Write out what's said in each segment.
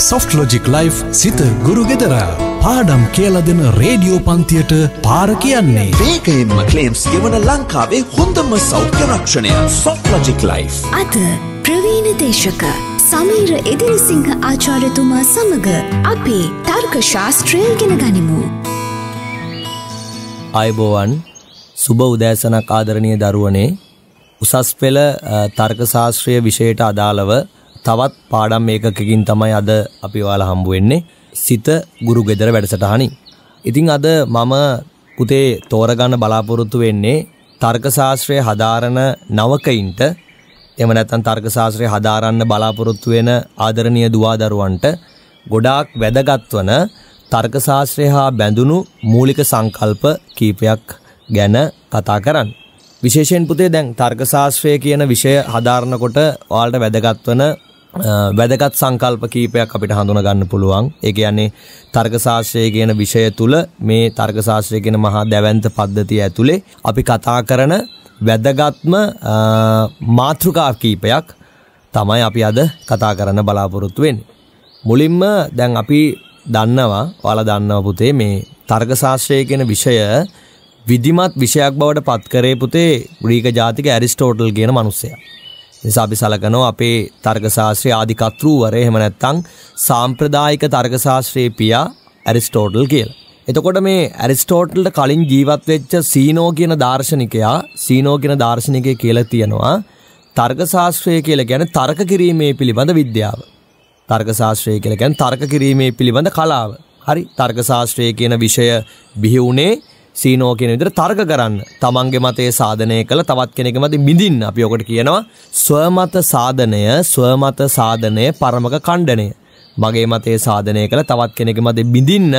Soft logic life සිත ගුරුගෙදර පාඩම් කියල දෙන රේඩියෝ පන්තියට පාර කියන්නේ වේකයෙන්ම කලේම්ස් ගෙවන ලංකාවේ හොඳම සෞඛ්‍ය රක්ෂණය සොෆ්ට ලොජික් ලයි් අද ප්‍රවීණ දේශක සමීර එදිරිසිංහ ආචාර්යතුමා සමඟ අපි තර්ක ශාස්ත්‍රය ගෙන ගනිමු අයබෝවන් සුබ උදෑසනක් ආදරණය දරුවනේ උසස් පෙළ තර්කශාස්ත්‍රය විෂයට අදාළව තවත් පාඩම් ඒකකින් තමයි අද අපි ඔයාලා හම්බ වෙන්නේ සිත ගුරු ගෙදර වැඩසටහනින්. ඉතින් අද මම පුතේ තෝරගන්න බලාපොරොත්තු වෙන්නේ තර්ක ශාස්ත්‍රය හදාරන නවකයින්ට එහෙම නැත්නම් තර්ක ශාස්ත්‍රය හදාරන්න බලාපොරොත්තු වෙන ආදරණීය දුවා දරුවන්ට ගොඩාක් වැදගත් වන තර්ක ශාස්ත්‍රය හා බැඳුණු මූලික සංකල්ප කීපයක් ගැන කතා කරන්න. විශේෂයෙන් පුතේ දැන් තර්ක ශාස්ත්‍රය කියන විෂය හදාරනකොට ඔයාලට වැදගත් වන වැදගත් සංකල්ප කීපයක් අපිට හඳුන ගන්න පුළුවන්. ඒ කියන්නේ තර්කශාස්ත්‍රය කියන විෂය තුල මේ තර්කශාස්ත්‍රය කියන මහා දැවැන්ත පද්ධතිය ඇතුලේ අපි කතා කරන වැදගත්ම මාතෘකා කීපයක් තමයි අපි අද කතා කරන්න බලාපොරොත්තු වෙන්නේ. මුලින්ම දැන් අපි දන්නවා, ඔයාලා දන්නවා පුතේ මේ තර්කශාස්ත්‍රය කියන විෂය විධිමත් විෂයක් බවට පත් කරේ පුතේ ග්‍රීක ජාතික ඇරිස්ටෝටල් කියන මනුස්සයා. නිසා අපි සලකනවා අපේ තර්ක ශාස්ත්‍රයේ ආදිකතෘවර එහෙම නැත්නම් සාම්ප්‍රදායික තර්ක ශාස්ත්‍රයේ පියා ඇරිස්ටෝටල් කියලා. එතකොට මේ ඇරිස්ටෝටල්ට කලින් ජීවත් වෙච්ච සීනෝ කියන දාර්ශනිකයා සීනෝ කියන දාර්ශනිකය කියලා තියෙනවා තර්ක ශාස්ත්‍රය කියලා කියන්නේ තර්ක කිරීමේ පිළිබඳ විද්‍යාව. තර්ක ශාස්ත්‍රය කියලා කියන්නේ තර්ක කිරීමේ පිළිබඳ කලාව. හරි තර්ක ශාස්ත්‍රය කියන විෂය බිහි වුණේ සීනෝ කියන විදිහට තර්ක කරන්න. තමන්ගේ මතය සාධනය කළ තවත් කෙනෙක් මත බිඳින්න. අපි ඔකට කියනවා ස්වමත සාධනය, ස්වමත සාධනය පරමක ඛණ්ඩණය. මගේ මතය සාධනය කළ තවත් කෙනෙක් මත බිඳින්න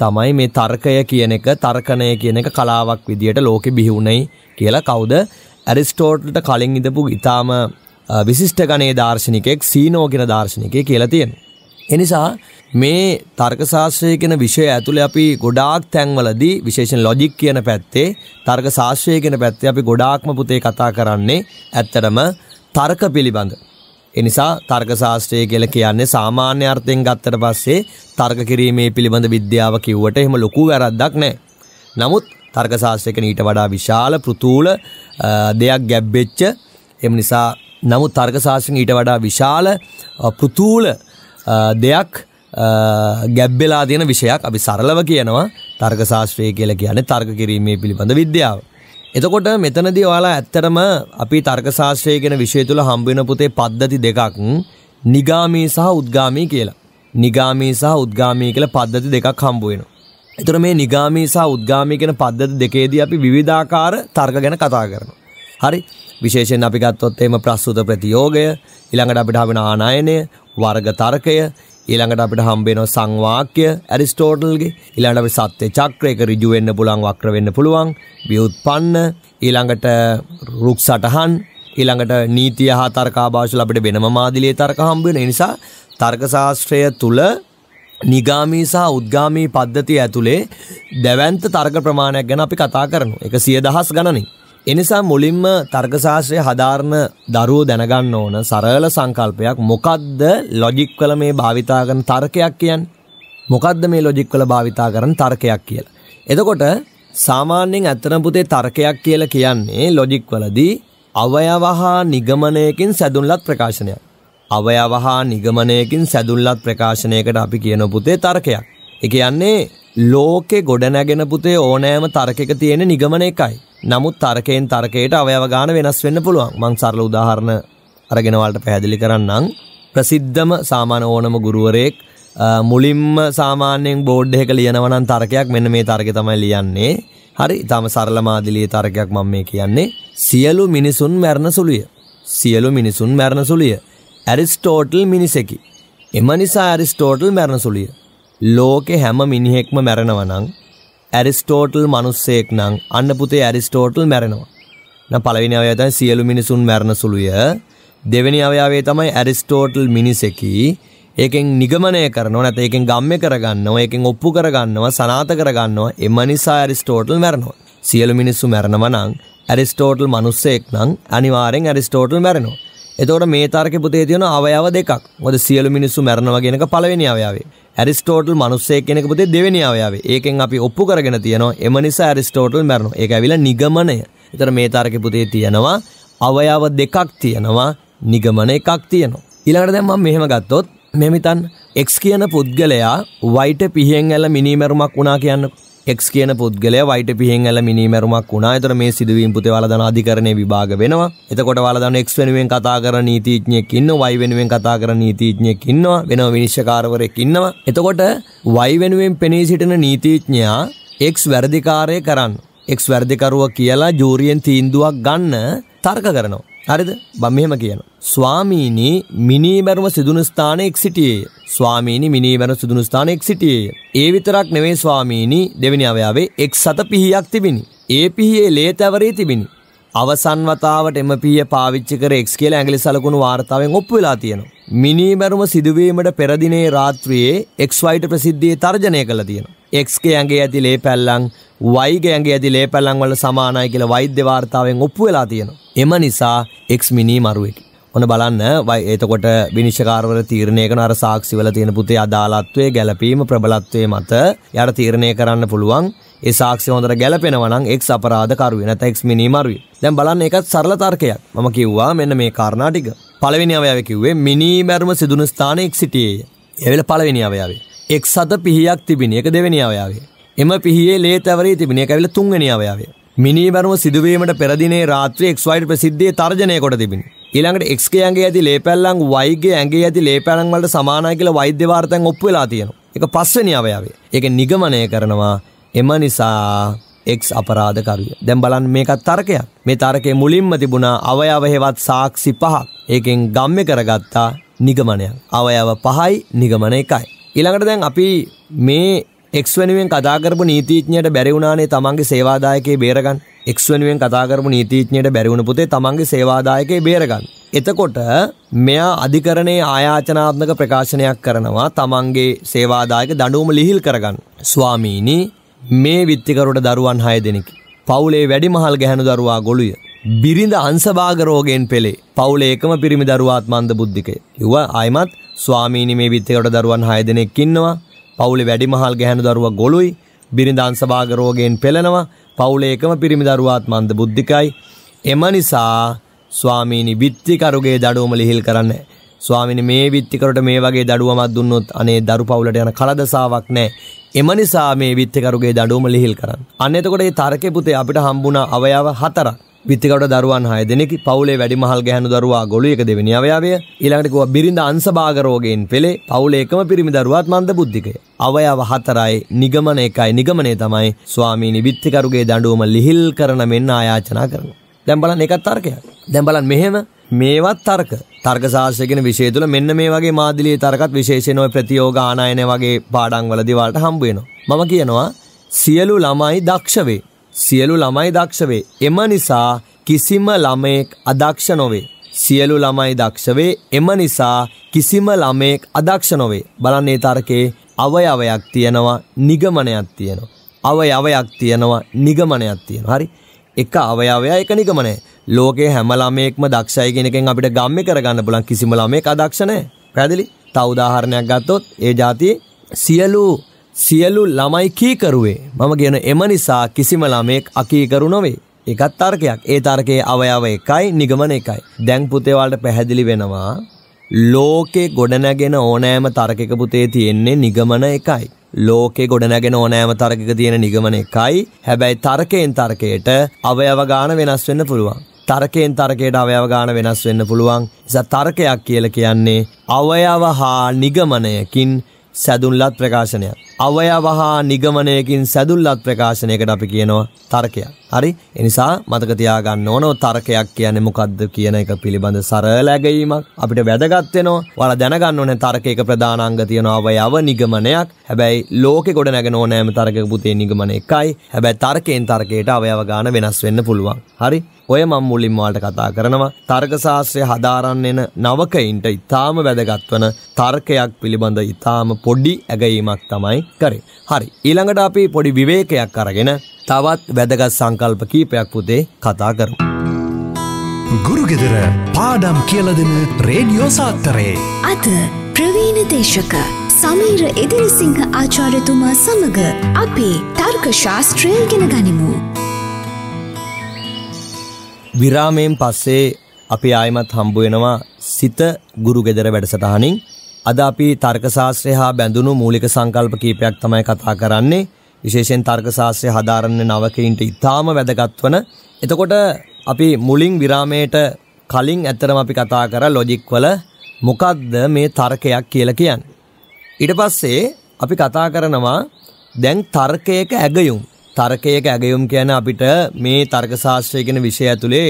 තමයි මේ තර්කය කියන එක, තර්කණය කියන එක කලාවක් විදියට ලෝකෙ බිහි වුණේ කියලා කවුද? ඇරිස්ටෝටල්ට කලින් ඉඳපු ඊටාම විශිෂ්ට ගණයේ දාර්ශනිකයෙක් සීනෝ කියන දාර්ශනිකයෙක් කියලා තියෙනවා. එනිසා මේ තර්කශාස්ත්‍රය කියන විෂය ඇතුළේ අපි ගොඩාක් තැන්වලදී විශේෂයෙන් ලොජික් කියන පැත්තේ තර්කශාස්ත්‍රය කියන පැත්තේ අපි ගොඩාක්ම පුතේ කතා කරන්නේ ඇත්තටම තර්ක පිළිබඳ. එනිසා තර්ක ශාස්ත්‍රය කියලා කියන්නේ සාමාන්‍ය අර්ථයෙන් ගත්තට පස්සේ තර්ක කිරීමේ පිළිබඳ විද්‍යාව කිව්වට එහෙම ලොකු වැරද්දක් නැහැ. නමුත් තර්ක ශාස්ත්‍රය කියන ඊට වඩා විශාල ප්‍රතුල දෙයක් ගැබ්බෙච්ච එම නිසා නමුත් තර්ක ශාස්ත්‍රයෙන් ඊට වඩා විශාල ප්‍රතුල දෙයක් ගැබ්බෙලා තියෙන විෂයක් අපි සරලව කියනවා තර්ක ශාස්ත්‍රය කියලා කියන්නේ තර්ක කිරීමේ පිළිබඳ විද්‍යාව. එතකොට මෙතනදී ඔයාලා ඇත්තටම අපි තර්ක ශාස්ත්‍රය කියන විෂය තුල හම්බ වෙන පුතේ පද්ධති දෙකක් නිගාමී සහ උද්ගාමී කියලා. නිගාමී සහ උද්ගාමී කියලා පද්ධති දෙකක් හම්බ වෙනවා. එතකොට මේ නිගාමී සහ උද්ගාමී කියන පද්ධති දෙකේදී අපි විවිධාකාර තර්ක ගැන කතා කරනවා. හරි විශේෂයෙන් අපි ගත්තොත් එම ප්‍රස්තුත ප්‍රතියෝගය ඊළඟට අපිට හවෙන ආනයනය වර්ග තර්කය ඊළඟට අපිට හම්බේන සංවාක්‍ය ඇරිස්ටෝටල්ගේ ඊළඟට අපි සත්‍ය චක්‍රයක ඍජු වෙන්න පුළුවන් වක්‍ර වෙන්න පුළුවන් ව්‍යුත්පන්න ඊළඟට රුක් සටහන් ඊළඟට නීතිය හා තර්කාභාෂවල අපිට වෙනම මාදිලියේ තර්ක හම්බ වෙන නිසා තර්ක ශාස්ත්‍රය තුල නිගාමී සහ උද්ගාමී පද්ධතිය ඇතුලේ දැවැන්ත තර්ක ප්‍රමාණයක් ගැන අපි කතා කරනවා. ඒක 100 දහස් ගණනේ. එනිසා මුලින්ම තර්කශාස්ත්‍රය හදාරණ දරුවෝ දැනගන්න ඕන සරල සංකල්පයක් මොකද්ද ලොජික් වල මේ භාවිතා කරන තර්කයක් කියන්නේ? මොකද්ද මේ ලොජික් වල භාවිතා කරන තර්කයක් කියලා. එතකොට සාමාන්‍යයෙන් ඇත්තටම පුතේ තර්කයක් කියලා කියන්නේ ලොජික් වලදී අවයව හා නිගමනයකින් සැදුම්ලත් ප්‍රකාශනයක්. අවයව හා නිගමනයකින් සැදුම්ලත් ප්‍රකාශනයකට අපි කියන පුතේ තර්කයක්. ඒ කියන්නේ ලෝකේ ගොඩනැගෙන පුතේ ඕනෑම තර්කයක තියෙන නිගමන එකයි. නමුත් තර්කයෙන් තර්කයට අවයව ගාන වෙනස් වෙන්න පුළුවන්. මං සරල උදාහරණ අරගෙන වලට පැහැදිලි කරන්නම්. ප්‍රසිද්ධම සාමාන්‍ය ඕනම ගුරුවරයෙක් මුලින්ම සාමාන්‍යයෙන් බෝඩ් එකක ලියනවා නම් තර්කයක් මෙන්න මේ තර්කය තමයි ලියන්නේ. හරි, ඊටම සරල මාදිලියේ තර්කයක් මම මේ කියන්නේ. සියලු මිනිසුන් මැරෙන සුළුය. සියලු මිනිසුන් මැරෙන සුළුය. ඇරිස්ටෝටල් මිනිසෙකි. එම නිසා ඇරිස්ටෝටල් මැරෙන සුළුය. ලෝකේ හැම මිනිහෙක්ම මැරෙනවා නම් ඇරිස්ටෝටල් මනුස්සයෙක් නම් අන්න පුතේ ඇරිස්ටෝටල් මැරෙනවා. නම් පළවෙනි අවයවය තමයි සියලු මිනිසුන් මැරෙන සුළුය. දෙවෙනි අවයවය තමයි ඇරිස්ටෝටල් මිනිසෙකි. ඒකෙන් නිගමනය කරනවා නැත්නම් ඒකෙන් ගම්ම්‍ය කරගන්නවා ඒකෙන් ඔප්පු කරගන්නවා සනාත කරගන්නවා එම නිසා ඇරිස්ටෝටල් මැරෙනවා සියලු මිනිස්සු මැරෙනවා නම් ඇරිස්ටෝටල් මිනිස්සෙක් නම් අනිවාර්යෙන් ඇරිස්ටෝටල් මැරෙනවා එතකොට මේ තර්කෙ පුතේ තියෙන අවයව දෙකක්. මොකද සියලු මිනිස්සු මැරෙනවා කියන එක පළවෙනි අවයාවේ. ඇරිස්ටෝටල් මිනිස්සෙක් කියන එක පුතේ දෙවෙනි අවයාවේ. ඒකෙන් අපි ඔප්පු කරගෙන තියෙනවා. එම නිසා ඇරිස්ටෝටල් මැරෙනවා. ඒක ඇවිල්ලා නිගමනය. ඒතර මේ තර්කෙ පුතේ තියෙනවා අවයව දෙකක් තියෙනවා. නිගමන එකක් තියෙනවා. ඊළඟට දැන් මම මෙහෙම ගත්තොත් මෙහෙම හිතන්න x කියන පුද්ගලයා y ට පිහියෙන් ඇල මිනි මැරුමක් වුණා කියන්නකෝ. එක් කියන පුද්ගලය වයිට පිහෙන්ල මිනිමරුමක් වුණා එතර මේ සිදුවීම් පුතේ වලදන අධිකරණය විභාග වෙනවා එතකොට වලදන එක් වෙනුවෙන් කතා කර නීතිඥයෙක් ඉන්න වයි වෙනුවෙන් කතා කර නීතිඥයෙක් ඉන්නවා වෙනම විනිශ්චකාරවරයෙක් ඉන්නවා එතකොට වයි වෙනුවෙන් පෙනී සිටින නීතිඥයා එක්ස් වැරදිකාරය කරන්න එක්ස් වැරදිකරුව කියලා ජූරියෙන් තීන්දුවක් ගන්න තර්ක කරනවා හරිද බම් මෙහෙම කියන. ස්වාමීනි මිනීමැරුම සිදුන ස්ථානයෙක් සිටියේය. ස්වාමීනි මිනීමැරුම සිදුන ස්ථානයෙක් සිටියේය. ඒ විතරක් නෙවෙයි ස්වාමීනි දෙවෙනි අවයාවේ එක් සත පිහියක් තිබිනි. ඒ පිහියේ ලේ තැවරී තිබිනි. අවසන් වතාවට එම පිහිය පාවිච්චි කර එක්ස් කියලා ඇඟිලි සලකුණු වාර්තාවෙන් ඔප්පු වෙලා තියෙනවා. මිනීමැරුම සිදුවීමට පෙර දිනේ රාත්‍රියේ එක්ස් වයිට ප්‍රසිද්ධියේ තර්ජනය කළා තියෙනවා. එක්ස්ගේ ඇඟේ ඇති ලේ පැල්ලම් වයිගයන්ගේ ඇති ලේපැල්ලන් වල සමානයි කියලා වෛද්‍ය වාර්තාවෙන් ඔප්පු වෙලා තියෙනවා. එම නිසා එක්ස් මිනී මරුවෙකි. ඔන්න බලන්න වයි එතකොට විනිශ්චකාරවල තීරණය කරන අර සාක්ෂි වල තියෙන පුතේ අදාළත්වයේ ගැළපීම ප්‍රබලත්වයේ මත යාර තීරණය කරන්න පුළුවන් ඒ සාක්ෂි හොඳට ගැළපෙනවා නම් එක්ස් අපරාධකරුවේ නැත්නම් එක්ස් මිනී මරුවේ. දැන් බලන්න ඒකත් සරල තර්කයක්. මම කිව්වා මෙන්න මේ කාරණා ටික. පළවෙනි අවයව කිව්වේ මිනී මැරුම සිදුන ස්ථානයේ එක් සිටියේය. ඒ වෙලේ පළවෙනි අවයවේ. එක් සත පිහියක් තිබිණ එක දෙවෙනි අවයාවේ එම පිහියේ ලේ තැවරී තිබෙන එක ඇවිල්ලා තුන්වෙනි අවයවය. මිනී බරුම සිදුවීමට පෙර දිනේ රාත්‍රියේ XY ප්‍රසිද්ධියේ තර්ජනය කොට තිබිනි. ඊළඟට XK ඇඟේ ඇති ලේ පැල්ලම් Yගේ ඇඟේ ඇති ලේ පැල්ලම් වලට සමානයි කියලා වෛද්‍ය වාර්තෙන් ඔප්පු වෙලා තියෙනවා. ඒක පස්වෙනි අවයවය. ඒක නිගමනය කරනවා එම නිසා එක් අපරාධකරිය. දැන් බලන්න මේකත් තර්කයක්. මේ තර්කයේ මුලින්ම තිබුණා අවයව හේවත් සාක්ෂි පහක්. ඒකෙන් ගම්ම්‍ය කරගත්තා නිගමනයක්. අවයව පහයි නිගමන එකයි. ඊළඟට දැන් අපි මේ එක්ස් වෙනුවෙන් කතා කරපු නීතිඥයට බැරි වුණානේ තමන්ගේ සේවාදායකේ බේරගන්න. එක්ස් වෙනුවෙන් කතා කරපු නීතිඥයට බැරි වුණ පුතේ තමන්ගේ සේවාදායකේ බේරගන්න. එතකොට මෙයා අධිකරණයේ ආයාචනාත්මක ප්‍රකාශනයක් කරනවා තමන්ගේ සේවාදායක දඩුවම ලිහිල් කරගන්න. ස්වාමීනි මේ විත්තිකරුට දරුවන් හය දෙනෙකි. පවුලේ වැඩි මහල් ගැහැනු දරුවා ගොළුය. බිරිඳ අංසභාගරෝගෙන් පෙළේ පවුලේ එකම පිරිමි දරුවාත් මන්ද බුද්ධිකය. යුව අයිමත් ස්වාමීනි මේ විත්තිකරුට දරුවන් හය දෙනෙක් ඉන්නවා පවුලේ වැඩිමහල් ගැහැණු දරුවා ගොළුයි බිරිඳාන් සභාග රෝගයෙන් පෙළෙනවා පවුලේ එකම පිරිමි දරුවාත් මන්ද බුද්ධිකයි එම නිසා ස්වාමීනි විත්තිකරුගේ දඩුවම ලිහිල් කරන්න ස්වාමිනි මේ විත්තිකරට මේ වගේ දඩුවමක් දුන්නොත් අනේ දරු පවුලට යන කලදසාවක් නැහැ එම නිසා මේ විත්තිකරුගේ දඩුවම ලිහිල් කරන්න අන්න එතකොට මේ තර්කේ පුතේ අපිට හම්බුණා අවයව හතරක් පිත්තිකවට දරුවන් හය දෙනෙක් පවුලේ වැඩිමහල් ගැහණු දරුවා ගොළු එක දෙවෙනි අවයවය ඊළඟට කිව්වා බිරිඳ අංශභාග රෝගයෙන් පෙළේ පවුලේ එකම පිරිමි දරුවාත් මන්දබුද්ධිකය අවයව හතරයි නිගමන එකයි නිගමනය තමයි ස්වාමීනි විත්තිකරුගේ දඬුවම ලිහිල් කරන මෙන්න ආයාචනා කරනවා දැන් බලන්න එකත් තර්කයක් දැන් බලන්න මෙහෙම මේවත් තර්ක තර්ක ශාස්ත්‍රයගෙන විෂය තුළ මෙන්න මේ වගේ මාදිලියේ තර්කත් විශේෂයෙන් ওই ප්‍රතියෝග ආනයන වගේ පාඩම් වලදී වලට හම්බ වෙනවා මම කියනවා සියලු ළමයි දක්ෂ වේ සියලු ළමයි දක්ෂ වේ. එම නිසා කිසිම ළමයෙක් අදක්ෂ නොවේ. සියලු ළමයි දක්ෂ වේ. එම නිසා කිසිම ළමයෙක් අදක්ෂ නොවේ. බලන්න ඒ තර්කේ අවයවයක් තියෙනවා, නිගමනයක් තියෙනවා. අවයවයක් තියෙනවා, නිගමනයක් තියෙනවා. හරි. එක අවයවය එක නිගමනය. ලෝකේ හැම ළමයෙක්ම දක්ෂයි කියන එකෙන් අපිට ගම්මෙ කරගන්න පුළුවන් කිසිම ළමයෙක් අදක්ෂ නැහැ. පැහැදිලි? තව උදාහරණයක් ගත්තොත් ඒ જાතියේ සියලු සියලු ළමයි කීකරුවේ මම කියන එම නිසා කිසිම ළමයෙක් අකීකරු නොවේ. එකත් තර්කයක් ඒ තර්කයේ අවයව එකයි නිගමන එකයි දැන් පුතේවාලට පැහැදිලි වෙනවා ලෝකේ ගොඩනැගෙන ඕනෑම තර්කක පුතේ තියෙන්නේ නිගමන එකයි ලෝකේ ගොඩනැගෙන ඕනෑම තර්කක තියෙන නිගමන එකයි හැබැයි තර්කයෙන් තර්කයට අවයව ගාන වෙනස් වෙන්න පුළුවන් තර්කයෙන් තර්කයට අවයව ගාන වෙනස් වෙන්න පුළුවන් නිසා තර්කයක් කියලා කියන්නේ අවයව හා නිගමනයකින් සැදුන්ලත් ප්‍රකාශනයක් අවයව හා නිගමනයකින් සැදුල්ලත් ප්‍රකාශනයකට අපි කියනවා තර්කයක්. හරි? ඒ නිසා මතක තියාගන්න ඕන තර්කයක් කියන්නේ මොකද්ද කියන එක පිළිබඳ සරල ඇගීමක් අපිට වැදගත් වෙනවා. ඔයාලා දැනගන්න ඕනේ තර්කයක ප්‍රධාන අංග තියෙන අවයව නිගමනයක්. හැබැයි ලෝකේ ගොඩ නැගෙන ඕනෑම තර්කයක පුතේ නිගමන එකයි. හැබැයි තර්කයෙන් තර්කයට අවයව ගන්න වෙනස් වෙන්න පුළුවන්. හරි? ඔය මං මුලින්ම වාට කතා කරනවා තර්කශාස්ත්‍රය හදාරන්න එන නවකයින්ට ඉතාම වැදගත් වන තර්කයක් පිළිබඳ ඉතාම පොඩි ඇගීමක් තමයි කරේ. හරි. ඊළඟට අපි පොඩි විවේකයක් අරගෙන තවත් වැදගත් සංකල්ප කීපයක් පුතේ කතා කරමු. ගුරුගෙදර පාඩම් කියලා දෙන රේඩියෝ සාත්තරේ අද ප්‍රවීණ දේශක සමීර එදිරිසිංහ ආචාර්යතුමා සමග අපි තර්ක ශාස්ත්‍රය ඉගෙන ගනිමු. විරාමයෙන් පස්සේ අපි ආයමත් හම්බ වෙනවා සිත ගුරු ගෙදර වැඩසටහනින් අද අපි තර්කශාස්ත්‍රය හා බැඳුණු මූලික සංකල්ප කීපයක් තමයි කතා කරන්නේ. විශේෂයෙන් තර්කශාස්ත්‍රය හදාරන්න නවකයින්ට ඉතාම වැදගත් වන. එතකොට අපි මුලින් විරාමයට කලින් ඇත්තරම අපි කතා කර ලොජික් වල මොකක්ද මේ තර්කයක් කියලා කියන්නේ. ඊට පස්සේ අපි කතා කරනවා දැන් තර්කයක ඇගයුම්. තර්කයක ඇගයුම් කියන අපිට මේ තර්කශාස්ත්‍රය කියන විෂය ඇතුලේ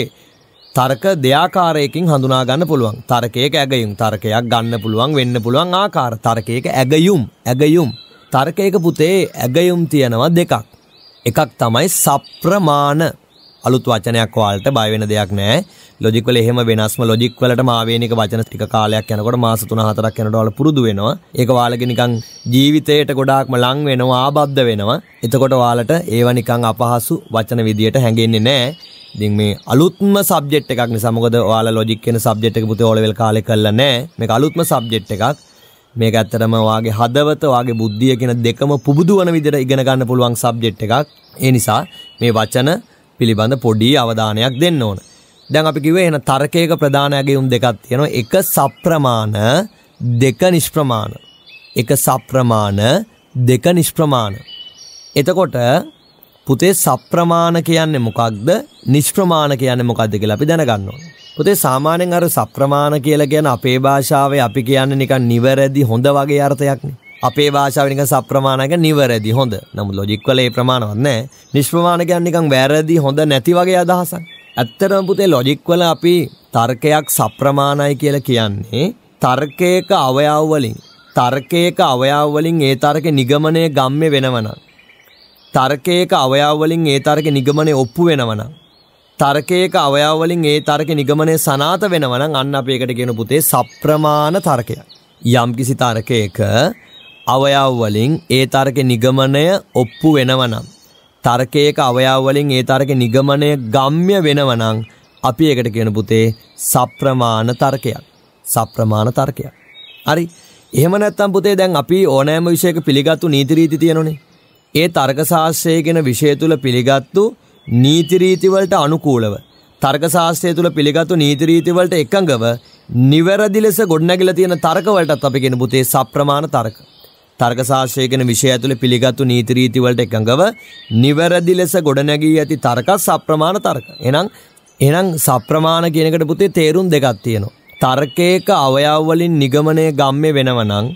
තර්ක දෙයාකාරයකින් හඳුනා ගන්න පුළුවන්. තර්කයක ඇගයුම් තර්කයක් ගන්න පුළුවන් වෙන්න පුළුවන් ආකාර තර්කයක ඇගයුම් ඇගයුම් තර්කයක පුතේ ඇගයුම් තියෙනවා දෙකක්. එකක් තමයි සප්‍රමාණ අලුත් වචනයක් වාලට බය වෙන දෙයක් නෑ. ලොජික් වල එහෙම වෙනස්ම ලොජික් වලටම ආවේනික වචන ටික කාලයක් යනකොට මාස 3-4ක් යනකොට ඔයාලා පුරුදු වෙනවා. ඒක ඔයාලගේ නිකන් ජීවිතයට ගොඩාක්ම ලං වෙනවා, ආබද්ධ වෙනවා. එතකොට ඔයාලට ඒව නිකන් අපහසු වචන විදියට හැංගෙන්නේ නෑ. ඉතින් මේ අලුත්ම සබ්ජෙක්ට් එකක් නිසා මොකද ඔයාලා ලොජික් කියන සබ්ජෙක්ට් එක පුතේ ඕලෙවල් කාලේ කළා නෑ මේක අලුත්ම සබ්ජෙක්ට් එකක් මේක ඇත්තටම ඔයාගේ හදවත ඔයාගේ බුද්ධිය කියන දෙකම පුබුදුවන විදිහට ඉගෙන ගන්න පුළුවන් සබ්ජෙක්ට් එකක් ඒ නිසා මේ වචන පිළිබඳ පොඩි අවධානයක් දෙන්න ඕනේ දැන් අපි කිව්වේ එහෙනම් තර්කයක ප්‍රධාන ඇගයුම් දෙකක් තියෙනවා එක සප්‍රමාණ දෙක නිෂ්ප්‍රමාණ එක සප්‍රමාණ දෙක නිෂ්ප්‍රමාණ එතකොට පුතේ සප්‍රමාණ කියන්නේ මොකක්ද නිෂ්ප්‍රමාණ කියන්නේ මොකක්ද කියලා අපි දැනගන්න ඕනේ. පුතේ සාමාන්‍යයෙන් අර සප්‍රමාණ කියලා කියන අපේ භාෂාවේ අපි කියන්නේ නිකන් නිවැරදි හොඳ වගේ අර්ථයක්නේ. අපේ භාෂාව නිකන් සප්‍රමාණයක නිවැරදි හොඳ. නමුත් ලොජික් වල ඒ ප්‍රමාණවත් නැහැ. නිෂ්ප්‍රමාණ කියන්නේ නිකන් වැරදි හොඳ නැති වගේ අදහසක්. ඇත්තටම පුතේ ලොජික් වල අපි තර්කයක් සප්‍රමාණයි කියලා කියන්නේ තර්කයක අවයව වලින් තර්කයක අවයව වලින් ඒ තර්කේ නිගමනය ගම්මේ වෙනවනම් තර්කයක අවයවලින් ඒ තර්ක නිගමනය ඔප්පු වෙනවනම්. තර්කයක අවයවලින් ඒ තර්ක නිගමනය සනාත වෙනවනම් අන්න අපේකට ගෙන පුතේ සප්‍රමාණ තර්කය. යම්කිසි තර්කයක අවයවවලින් ඒ තර්ක නිගමනය ඔප්පු වෙනවනම්. තර්කයක අවයවලින් ඒ තර්ක නිගමනය ගම්්‍ය වෙනවනං අපි එකට කියන පුතේ සප්‍රමාණ තර්කයක් සප්‍රමාණ තර්කයක් හරි එහෙම නැත්තම් පුතේ දැන් අපි ඕනෑම විශයක පිළිගත්තු නීතිරීති තියෙනනේ ඒ තර්කශාස්ත්‍රය ගෙන විෂය තුළ පිළිගත්තු නීතිරීතිවලට අනුකූලව. තර්කශාස්ත්‍රය තුළ පිළිගත්තු නීතිරීතිවලට එකඟව නිවැරදි ලෙස ගොඩනැගිලා තියෙන තර්කවලටත් අපි ගෙන පුතේ සප්‍රමාණ තර්ක. තර්කශාස්ත්‍රය ගැන විෂය ඇතුළේ පිළිගත්තු නීති රීති වලට එකඟව නිවැරදි ලෙස ගොඩනැගී ඇති තර්ක සප්‍රමාණ තර්ක. එහෙනම් එහෙනම් සප්‍රමාණ කියන එකට පුතේ තේරුම් දෙකක් තියෙනවා. තර්කයක අවයව වලින් නිගමනය ගම්මේ වෙනවනම්